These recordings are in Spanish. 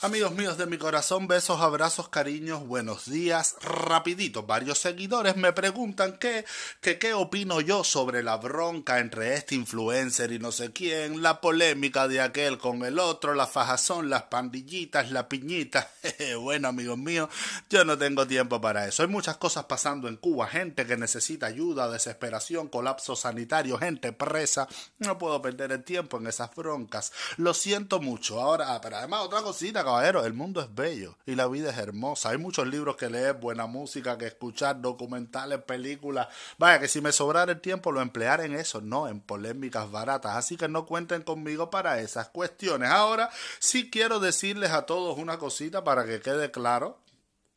Amigos míos de mi corazón, besos, abrazos, cariños, buenos días. Rapidito, varios seguidores me preguntan qué, qué opino yo sobre la bronca entre este influencer y no sé quién, la polémica de aquel con el otro, la fajazón, las pandillitas, la piñita. bueno, amigos míos, yo no tengo tiempo para eso. Hay muchas cosas pasando en Cuba, gente que necesita ayuda, desesperación, colapso sanitario, gente presa. No puedo perder el tiempo en esas broncas. Lo siento mucho. Ahora, ah, pero además otra cosita el mundo es bello y la vida es hermosa. Hay muchos libros que leer, buena música que escuchar, documentales, películas. Vaya, que si me sobrara el tiempo lo emplearé en eso, no en polémicas baratas. Así que no cuenten conmigo para esas cuestiones. Ahora sí quiero decirles a todos una cosita para que quede claro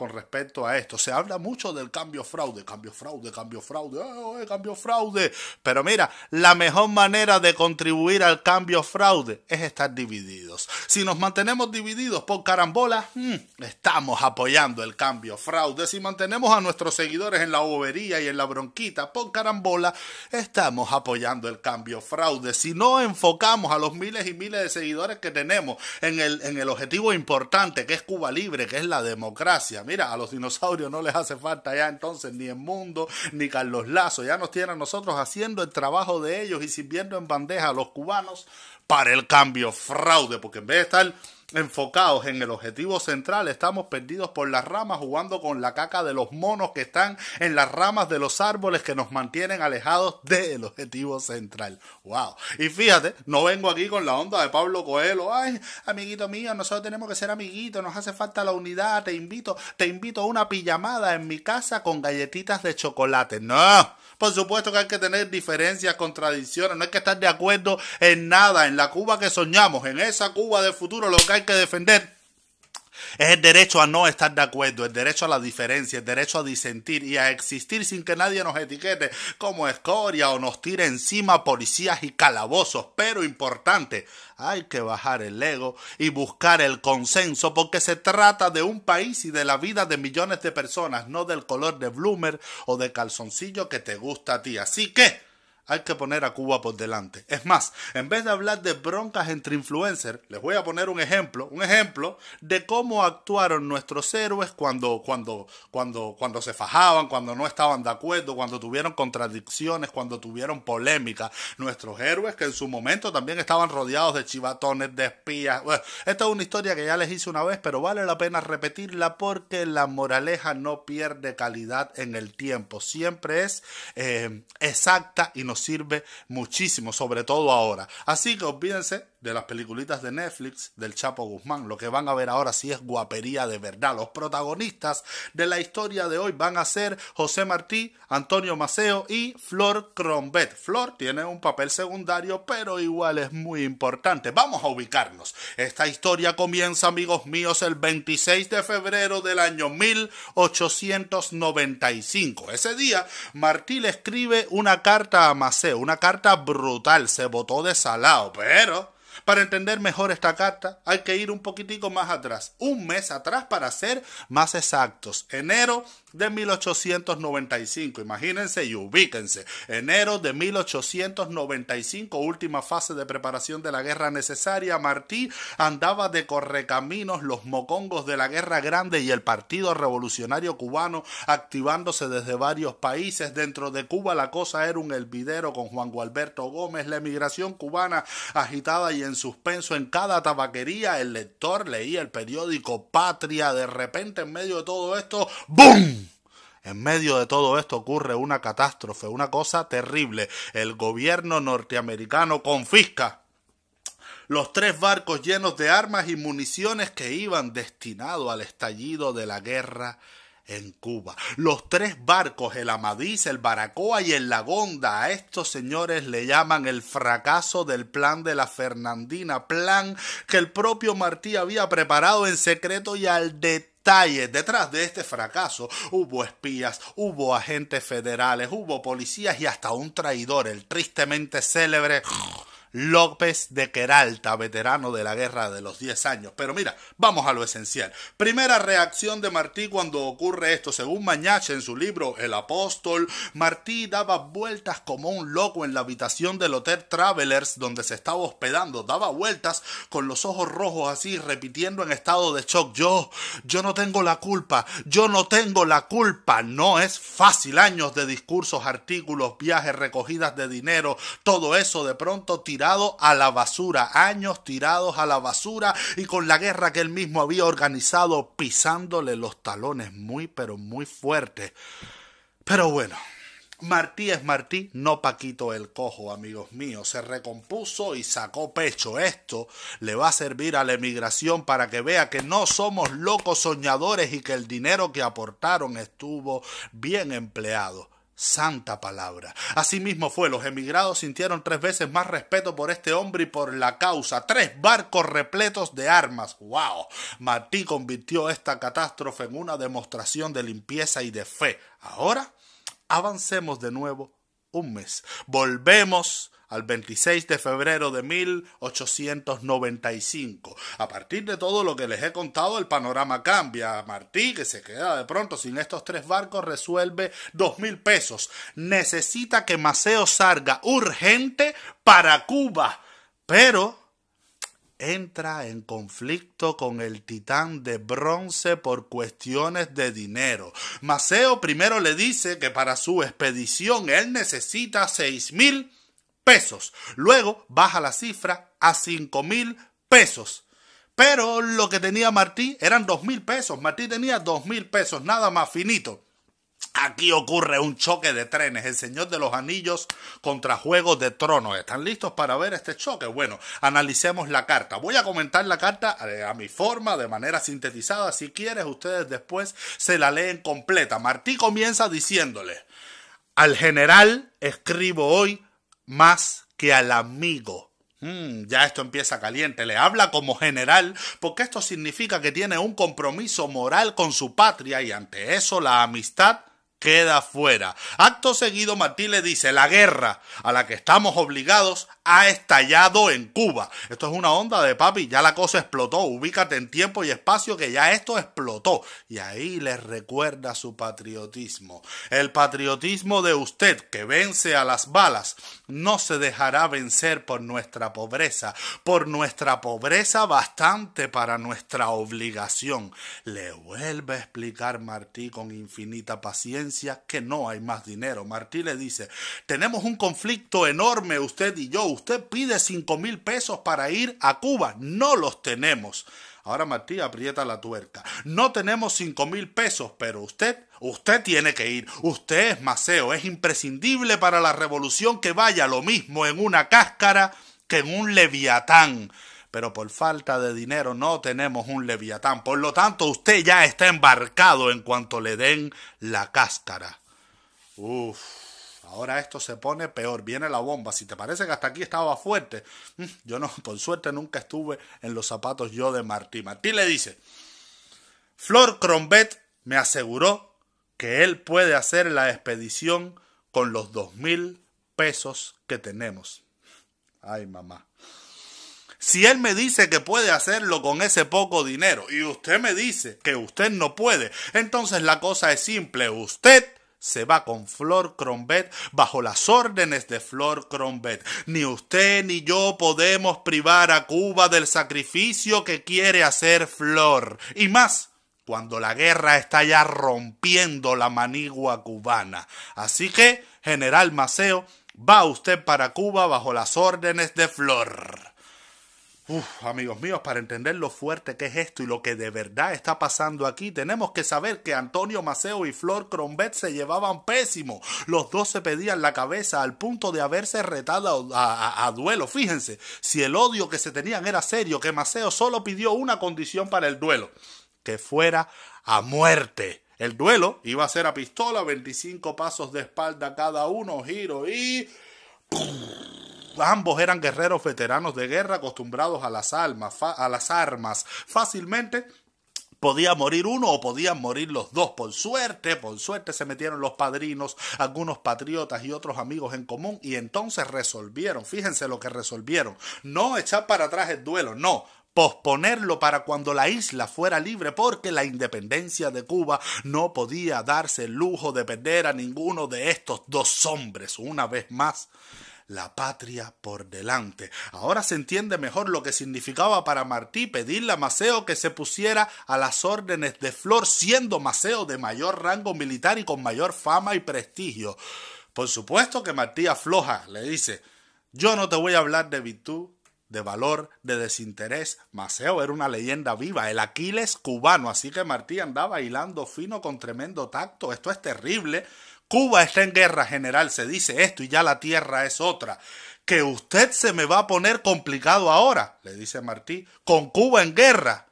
con respecto a esto. Se habla mucho del cambio fraude, cambio fraude, cambio fraude, cambio fraude. Pero mira, la mejor manera de contribuir al cambio fraude es estar divididos. Si nos mantenemos divididos por carambola, hmm, estamos apoyando el cambio fraude. Si mantenemos a nuestros seguidores en la bobería y en la bronquita por carambola, estamos apoyando el cambio fraude. Si no enfocamos a los miles y miles de seguidores que tenemos en el, en el objetivo importante que es Cuba Libre, que es la democracia, Mira, a los dinosaurios no les hace falta ya entonces ni el mundo ni Carlos Lazo. Ya nos tienen a nosotros haciendo el trabajo de ellos y sirviendo en bandeja a los cubanos para el cambio fraude, porque en vez de estar enfocados en el objetivo central, estamos perdidos por las ramas jugando con la caca de los monos que están en las ramas de los árboles que nos mantienen alejados del objetivo central. ¡Wow! Y fíjate, no vengo aquí con la onda de Pablo Coelho. ¡Ay, amiguito mío, nosotros tenemos que ser amiguitos, nos hace falta la unidad, te invito, te invito a una pijamada en mi casa con galletitas de chocolate. ¡No! Por supuesto que hay que tener diferencias, contradicciones, no hay que estar de acuerdo en nada, en la Cuba que soñamos, en esa Cuba del futuro lo que hay que defender es el derecho a no estar de acuerdo, el derecho a la diferencia, el derecho a disentir y a existir sin que nadie nos etiquete como escoria o nos tire encima policías y calabozos. Pero importante, hay que bajar el ego y buscar el consenso porque se trata de un país y de la vida de millones de personas, no del color de bloomer o de calzoncillo que te gusta a ti. Así que hay que poner a Cuba por delante. Es más, en vez de hablar de broncas entre influencers, les voy a poner un ejemplo, un ejemplo de cómo actuaron nuestros héroes cuando, cuando, cuando, cuando se fajaban, cuando no estaban de acuerdo, cuando tuvieron contradicciones, cuando tuvieron polémica. Nuestros héroes que en su momento también estaban rodeados de chivatones, de espías. esta es una historia que ya les hice una vez, pero vale la pena repetirla porque la moraleja no pierde calidad en el tiempo. Siempre es eh, exacta y no sirve muchísimo, sobre todo ahora. Así que olvídense de las peliculitas de Netflix del Chapo Guzmán. Lo que van a ver ahora sí es guapería de verdad. Los protagonistas de la historia de hoy van a ser José Martí, Antonio Maceo y Flor Crombet. Flor tiene un papel secundario, pero igual es muy importante. Vamos a ubicarnos. Esta historia comienza, amigos míos, el 26 de febrero del año 1895. Ese día, Martí le escribe una carta a Maceo, una carta brutal. Se votó de salado, pero para entender mejor esta carta hay que ir un poquitico más atrás, un mes atrás para ser más exactos. Enero de 1895, imagínense y ubíquense. Enero de 1895, última fase de preparación de la guerra necesaria, Martí andaba de correcaminos los mocongos de la Guerra Grande y el Partido Revolucionario Cubano activándose desde varios países. Dentro de Cuba la cosa era un elvidero con Juan Gualberto Gómez, la emigración cubana agitada y en suspenso en cada tabaquería, el lector leía el periódico Patria. De repente, en medio de todo esto, ¡BOOM! En medio de todo esto ocurre una catástrofe, una cosa terrible. El gobierno norteamericano confisca los tres barcos llenos de armas y municiones que iban destinados al estallido de la guerra en Cuba. Los tres barcos, el Amadís, el Baracoa y el Lagonda, a estos señores le llaman el fracaso del plan de la Fernandina, plan que el propio Martí había preparado en secreto y al detalle Detrás de este fracaso hubo espías, hubo agentes federales, hubo policías y hasta un traidor, el tristemente célebre López de Queralta, veterano de la guerra de los 10 años. Pero mira, vamos a lo esencial. Primera reacción de Martí cuando ocurre esto. Según Mañache en su libro El Apóstol, Martí daba vueltas como un loco en la habitación del Hotel Travelers donde se estaba hospedando. Daba vueltas con los ojos rojos así, repitiendo en estado de shock. Yo, yo no tengo la culpa, yo no tengo la culpa. No es fácil. Años de discursos, artículos, viajes, recogidas de dinero, todo eso de pronto a la basura, años tirados a la basura y con la guerra que él mismo había organizado pisándole los talones muy pero muy fuerte. Pero bueno. Martí es Martí, no Paquito el Cojo, amigos míos. Se recompuso y sacó pecho. Esto le va a servir a la emigración para que vea que no somos locos soñadores y que el dinero que aportaron estuvo bien empleado santa palabra. Asimismo fue, los emigrados sintieron tres veces más respeto por este hombre y por la causa. Tres barcos repletos de armas. ¡Wow! Martí convirtió esta catástrofe en una demostración de limpieza y de fe. Ahora avancemos de nuevo un mes. Volvemos al 26 de febrero de 1895. A partir de todo lo que les he contado, el panorama cambia. Martí, que se queda de pronto sin estos tres barcos, resuelve dos mil pesos. Necesita que Maceo salga urgente para Cuba. Pero entra en conflicto con el titán de bronce por cuestiones de dinero. Maceo primero le dice que para su expedición él necesita seis mil pesos. Luego baja la cifra a 5 mil pesos. Pero lo que tenía Martí eran 2 mil pesos. Martí tenía 2 mil pesos, nada más finito. Aquí ocurre un choque de trenes, el Señor de los Anillos contra Juegos de Tronos. ¿Están listos para ver este choque? Bueno, analicemos la carta. Voy a comentar la carta eh, a mi forma, de manera sintetizada. Si quieres, ustedes después se la leen completa. Martí comienza diciéndole, al general escribo hoy más que al amigo. Mm, ya esto empieza caliente, le habla como general, porque esto significa que tiene un compromiso moral con su patria y ante eso la amistad queda fuera. Acto seguido, Martí le dice, la guerra a la que estamos obligados ha estallado en Cuba. Esto es una onda de papi, ya la cosa explotó, ubícate en tiempo y espacio que ya esto explotó. Y ahí les recuerda su patriotismo. El patriotismo de usted que vence a las balas no se dejará vencer por nuestra pobreza, por nuestra pobreza bastante para nuestra obligación. Le vuelve a explicar Martí con infinita paciencia que no hay más dinero. Martí le dice, tenemos un conflicto enorme usted y yo. Usted pide cinco mil pesos para ir a Cuba. No los tenemos. Ahora Martí aprieta la tuerca. No tenemos cinco mil pesos, pero usted, usted tiene que ir. Usted es maceo, es imprescindible para la revolución que vaya lo mismo en una cáscara que en un leviatán pero por falta de dinero no tenemos un leviatán. Por lo tanto, usted ya está embarcado en cuanto le den la cáscara. Uf, ahora esto se pone peor, viene la bomba. Si te parece que hasta aquí estaba fuerte, mm, yo no, por suerte nunca estuve en los zapatos yo de Martí. Martí le dice, Flor Crombet me aseguró que él puede hacer la expedición con los dos mil pesos que tenemos. Ay, mamá. Si él me dice que puede hacerlo con ese poco dinero y usted me dice que usted no puede, entonces la cosa es simple, usted se va con Flor Crombet bajo las órdenes de Flor Crombet. Ni usted ni yo podemos privar a Cuba del sacrificio que quiere hacer Flor. Y más cuando la guerra está ya rompiendo la manigua cubana. Así que, general Maceo, va usted para Cuba bajo las órdenes de Flor amigos míos, para entender lo fuerte que es esto y lo que de verdad está pasando aquí, tenemos que saber que Antonio Maceo y Flor Crombet se llevaban pésimo. Los dos se pedían la cabeza al punto de haberse retado a, duelo. Fíjense, si el odio que se tenían era serio, que Maceo solo pidió una condición para el duelo, que fuera a muerte. El duelo iba a ser a pistola, 25 pasos de espalda cada uno, giro y... Ambos eran guerreros veteranos de guerra acostumbrados a las, almas, a las armas. Fácilmente podía morir uno o podían morir los dos. Por suerte, por suerte se metieron los padrinos, algunos patriotas y otros amigos en común y entonces resolvieron, fíjense lo que resolvieron, no echar para atrás el duelo, no, posponerlo para cuando la isla fuera libre, porque la independencia de Cuba no podía darse el lujo de perder a ninguno de estos dos hombres. Una vez más, la patria por delante. Ahora se entiende mejor lo que significaba para Martí pedirle a Maceo que se pusiera a las órdenes de Flor, siendo Maceo de mayor rango militar y con mayor fama y prestigio. Por supuesto que Martí afloja, le dice, yo no te voy a hablar de virtud, de valor, de desinterés. Maceo era una leyenda viva, el Aquiles cubano, así que Martí andaba hilando fino con tremendo tacto. Esto es terrible Cuba está en guerra, general, se dice esto y ya la tierra es otra. Que usted se me va a poner complicado ahora, le dice Martí, con Cuba en guerra.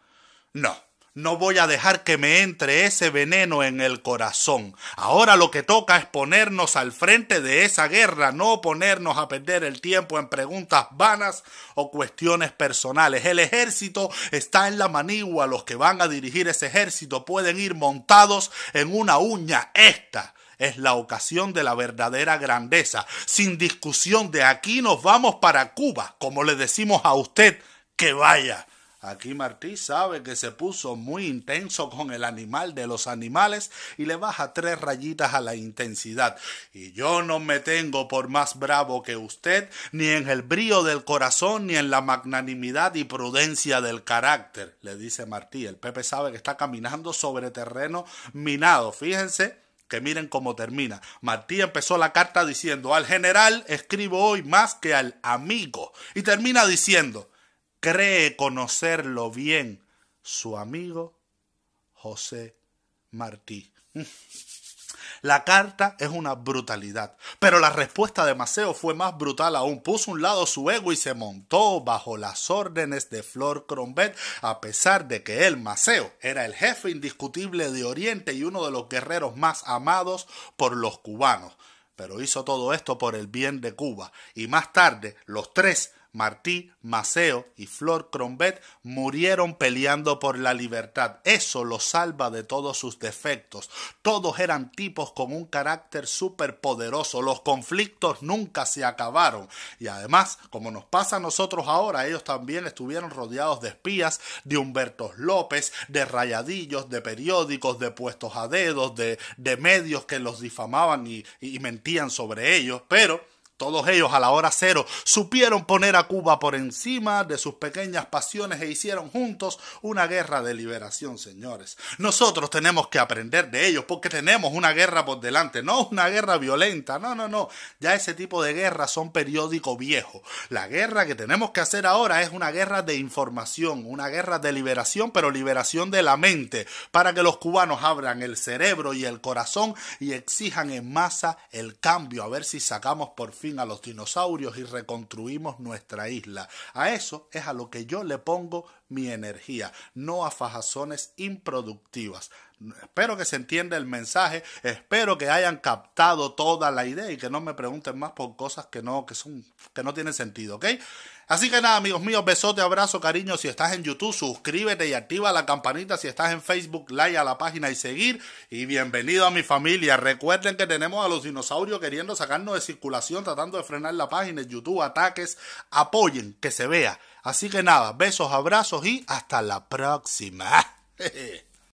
No, no voy a dejar que me entre ese veneno en el corazón. Ahora lo que toca es ponernos al frente de esa guerra, no ponernos a perder el tiempo en preguntas vanas o cuestiones personales. El ejército está en la manigua. Los que van a dirigir ese ejército pueden ir montados en una uña. Esta es la ocasión de la verdadera grandeza. Sin discusión, de aquí nos vamos para Cuba, como le decimos a usted que vaya. Aquí Martí sabe que se puso muy intenso con el animal de los animales y le baja tres rayitas a la intensidad. Y yo no me tengo por más bravo que usted, ni en el brío del corazón, ni en la magnanimidad y prudencia del carácter, le dice Martí. El Pepe sabe que está caminando sobre terreno minado. Fíjense que miren cómo termina. Martí empezó la carta diciendo, al general escribo hoy más que al amigo. Y termina diciendo, cree conocerlo bien su amigo José Martí. La carta es una brutalidad, pero la respuesta de Maceo fue más brutal aún. Puso a un lado su ego y se montó bajo las órdenes de Flor Crombet, a pesar de que él, Maceo, era el jefe indiscutible de Oriente y uno de los guerreros más amados por los cubanos. Pero hizo todo esto por el bien de Cuba y más tarde los tres Martí, Maceo y Flor Crombet murieron peleando por la libertad. Eso los salva de todos sus defectos. Todos eran tipos con un carácter superpoderoso. Los conflictos nunca se acabaron. Y además, como nos pasa a nosotros ahora, ellos también estuvieron rodeados de espías, de Humberto López, de rayadillos, de periódicos, de puestos a dedos, de, medios que los difamaban y mentían sobre ellos. Pero todos ellos a la hora cero supieron poner a Cuba por encima de sus pequeñas pasiones e hicieron juntos una guerra de liberación, señores. Nosotros tenemos que aprender de ellos porque tenemos una guerra por delante, no una guerra violenta, no, no, no. Ya ese tipo de guerras son periódico viejo. La guerra que tenemos que hacer ahora es una guerra de información, una guerra de liberación, pero liberación de la mente, para que los cubanos abran el cerebro y el corazón y exijan en masa el cambio, a ver si sacamos por fin a los dinosaurios y reconstruimos nuestra isla. A eso es a lo que yo le pongo mi energía, no a fajazones improductivas. Espero que se entienda el mensaje, espero que hayan captado toda la idea y que no me pregunten más por cosas que no, que son, que no tienen sentido, ¿ok? Así que nada, amigos míos, besote, abrazo, cariño. Si estás en YouTube, suscríbete y activa la campanita. Si estás en Facebook, like a la página y seguir. Y bienvenido a mi familia. Recuerden que tenemos a los dinosaurios queriendo sacarnos de circulación, tratando de frenar la página en YouTube, ataques. Apoyen, que se vea. Así que nada, besos, abrazos y hasta la próxima.